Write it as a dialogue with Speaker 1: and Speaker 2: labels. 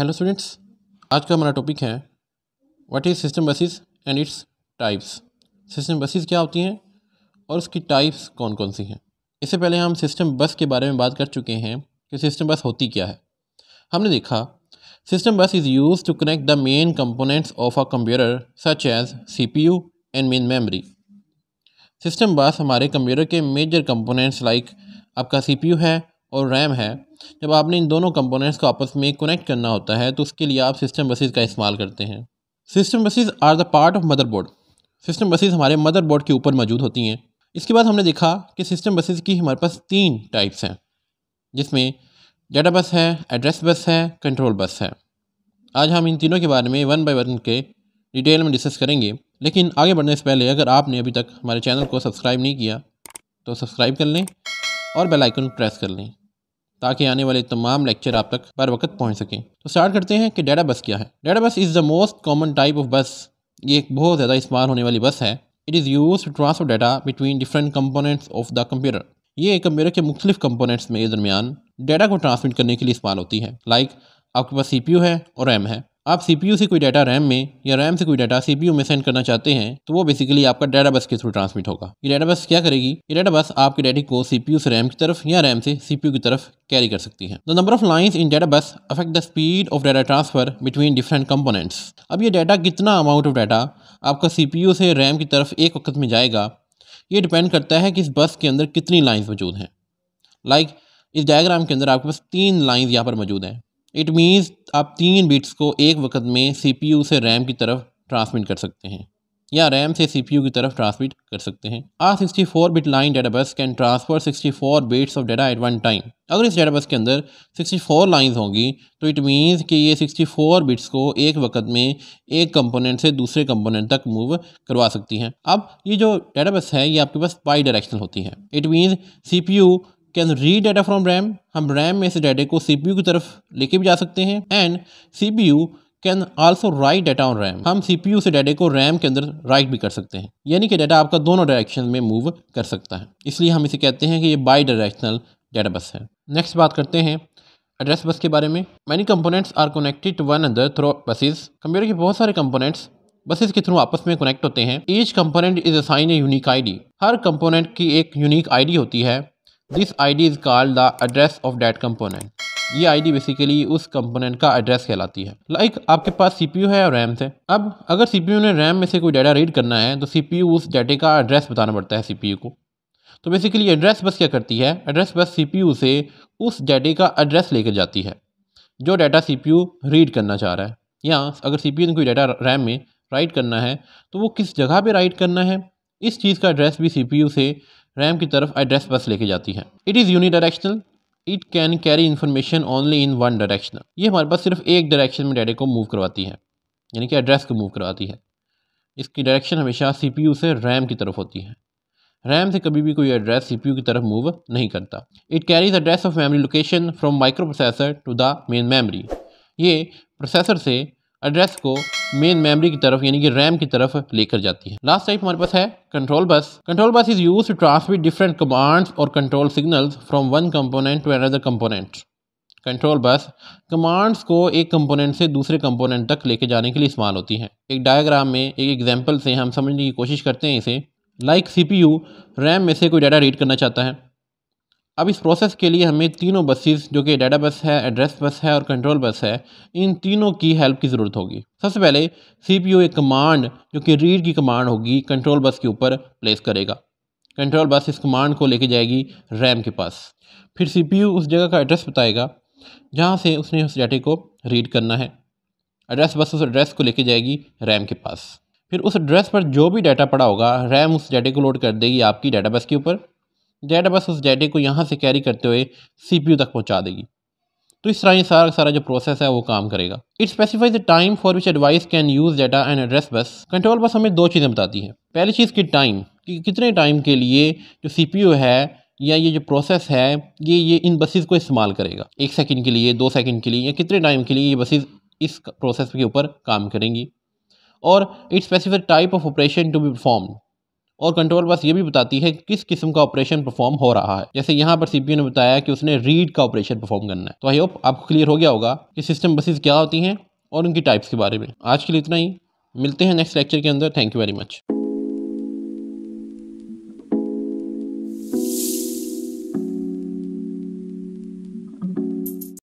Speaker 1: hello students आज का हमारा टॉपिक है what is system buses and its types system buses क्या होती हैं और उसकी टाइप्स कौन कौन सी हैं इससे पहले हम सिस्टम बस के बारे में बात कर चुके हैं कि सिस्टम बस होती क्या है हमने देखा system bus is use to connect the main components of a computer such as C P U and main memory system bus हमारे कंप्यूटर के मेजर कंपोनेंट्स लाइक आपका सी पी यू है और रैम है जब आपने इन दोनों कंपोनेंट्स को आपस में कनेक्ट करना होता है तो उसके लिए आप सिस्टम बसेज का इस्तेमाल करते हैं system buses are the part of motherboard system buses हमारे मदरबोर्ड के ऊपर मौजूद होती हैं इसके बाद हमने देखा कि सिस्टम बसेज की हमारे पास तीन टाइप्स हैं जिसमें डाटा बस है एड्रेस बस है कंट्रोल बस है आज हम इन तीनों के बारे में वन बाय वन के डिटेल में डिस्कस करेंगे लेकिन आगे बढ़ने से पहले अगर आपने अभी तक हमारे चैनल को सब्सक्राइब नहीं किया तो सब्सक्राइब कर लें और बेल आइकन प्रेस कर लें ताकि आने वाले तमाम लेक्चर आप तक बर वक्त पहुँच सकें तो स्टार्ट करते हैं कि डेटा बस क्या है data bus is the most common type of bus ये एक बहुत ज़्यादा इस्तेमाल होने वाली बस है it is use to transfer data between different components of the computer ये कंप्यूटर के मुख्तलिफ कम्पोनेंट्स में दरमियान डाटा को ट्रांसमिट करने के लिए इस्तेमाल होती है लाइक like, आपके पास सी है और रैम है आप सी से कोई डाटा रैम में या रैम से कोई डाटा सी में सेंड करना चाहते हैं तो वो बेसिकली आपका डाटा बस के थ्रू ट्रांसमिट होगा ये डाटा बस क्या करेगी ये डाटा बस आपके डाटे को सी से रैम की तरफ या रैम से सी की तरफ कैरी कर सकती है the number of lines in data bus affect the speed of data transfer between different components अब ये डाटा कितना अमाउंट ऑफ डाटा आपका सी से रैम की तरफ एक वक्त में जाएगा ये डिपेंड करता है कि इस बस के अंदर कितनी लाइन्स मौजूद हैं लाइक like, इस डायग्राम के अंदर आपके पास तीन लाइन्स यहाँ पर मौजूद हैं इट मीन्स आप तीन बिट्स को एक वक्त में यू से रैम की तरफ ट्रांसमिट कर सकते हैं या रैम से यू की तरफ ट्रांसमिट कर सकते हैं a sixty four bit line data bus can transfer sixty four bits of data at one time अगर इस डेटा बस के अंदर सिक्सटी फोर लाइन्स होंगी तो इट मीन्स कि ये सिक्सटी फोर बिट्स को एक वक्त में एक कंपोनेंट से दूसरे कंपोनेंट तक मूव करवा सकती हैं अब ये जो डेटा बस है ये आपके पास बाई डायरेक्शनल होती है it means C P U can read data from RAM हम रैम में से डाटे को सी की तरफ लेके भी जा सकते हैं and C can also write data on RAM हम सी से डाटे को रैम के अंदर राइट भी कर सकते हैं यानी कि डाटा आपका दोनों डायरेक्शन में मूव कर सकता है इसलिए हम इसे कहते हैं कि ये बाई डायरेक्शनल डाटा बस है नेक्स्ट बात करते हैं एड्रेस बस के बारे में many components are connected to one another through buses computer के बहुत सारे कंपोनेंट्स बसेज के थ्रू आपस में कनेक्ट होते हैं each component is assign a unique ID हर कंपोनेंट की एक यूनिक आईडी होती है this ID is called the address of that component ये आईडी बेसिकली उस कंपोनेंट का एड्रेस कहलाती है लाइक like, आपके पास सीपीयू है और रैम से अब अगर सीपीयू ने रैम में से कोई डाटा रीड करना है तो सीपीयू उस डाटे का एड्रेस बताना पड़ता है सीपीयू को तो बेसिकली एड्रेस बस क्या करती है एड्रेस बस सीपीयू से उस डाटे का एड्रेस लेकर जाती है जो डाटा सीपीयू रीड करना चाह रहा है या अगर सीपीयू ने कोई डाटा रैम में राइट करना है तो वो किस जगह पर राइट करना है इस चीज़ का एड्रेस भी सीपीयू से रैम की तरफ एड्रेस बस लेके जाती है it is unidirectional it can carry information only in one direction ये हमारे पास सिर्फ एक डायरेक्शन में डाटे को मूव करवाती है यानी कि एड्रेस को मूव करवाती है इसकी डायरेक्शन हमेशा सी पी यू से रैम की तरफ होती है रैम से कभी भी कोई एड्रेस सी पी यू की तरफ मूव नहीं करता it carries address of memory location from microprocessor to the main memory ये प्रोसेसर से एड्रेस को मेन मेमोरी की तरफ यानी कि रैम की तरफ लेकर जाती है लास्ट टाइप हमारे पास है control bus control bus is use to transmit different commands और control signals from one component to another component control bus commands को एक कंपोनेंट से दूसरे कंपोनेंट तक लेके जाने के लिए इस्तेमाल होती है एक डायग्राम में एक एग्जाम्पल से हम समझने की कोशिश करते हैं इसे लाइक सी पी रैम में से कोई डाटा रीड करना चाहता है अब इस प्रोसेस के लिए हमें तीनों बसेस जो कि डाटा बस है एड्रेस बस है और कंट्रोल बस है इन तीनों की हेल्प की ज़रूरत होगी सबसे पहले सीपीयू एक कमांड जो कि रीड की कमांड होगी कंट्रोल बस के ऊपर प्लेस करेगा कंट्रोल बस इस कमांड को लेके जाएगी रैम के पास फिर सीपीयू उस जगह का एड्रेस बताएगा जहाँ से उसने उस डाटे को रीड करना है एड्रेस बस उस एड्रेस को लेके जाएगी रैम के पास फिर उस एड्रेस पर जो भी डाटा पड़ा होगा रैम उस डाटे को लोड कर देगी आपकी डाटा बस के ऊपर डेटा बस उस डेटे को यहाँ से कैरी करते हुए सीपीयू तक पहुँचा देगी तो इस तरह ये सारा सारा जो प्रोसेस है वो काम करेगा it specifies the time for which advice can use data and address bus control bus हमें दो चीज़ें बताती है पहली चीज़ की टाइम कि कितने टाइम के लिए जो यू है या ये जो प्रोसेस है ये ये इन बसेस को इस्तेमाल करेगा एक सेकंड के लिए दो सेकंड के लिए या कितने टाइम के लिए ये बसेस इस प्रोसेस के ऊपर काम करेंगी और its specific type of operation to be perform और कंट्रोल बस ये भी बताती है कि किस किस्म का ऑपरेशन परफॉर्म हो रहा है जैसे यहाँ पर सीपीयू ने बताया कि उसने रीड का ऑपरेशन परफॉर्म करना है तो आई होप आपको क्लियर हो गया होगा कि सिस्टम बसेस क्या होती हैं और उनकी टाइप्स के बारे में आज के लिए इतना ही मिलते हैं नेक्स्ट लेक्चर के अंदर थैंक यू वेरी मच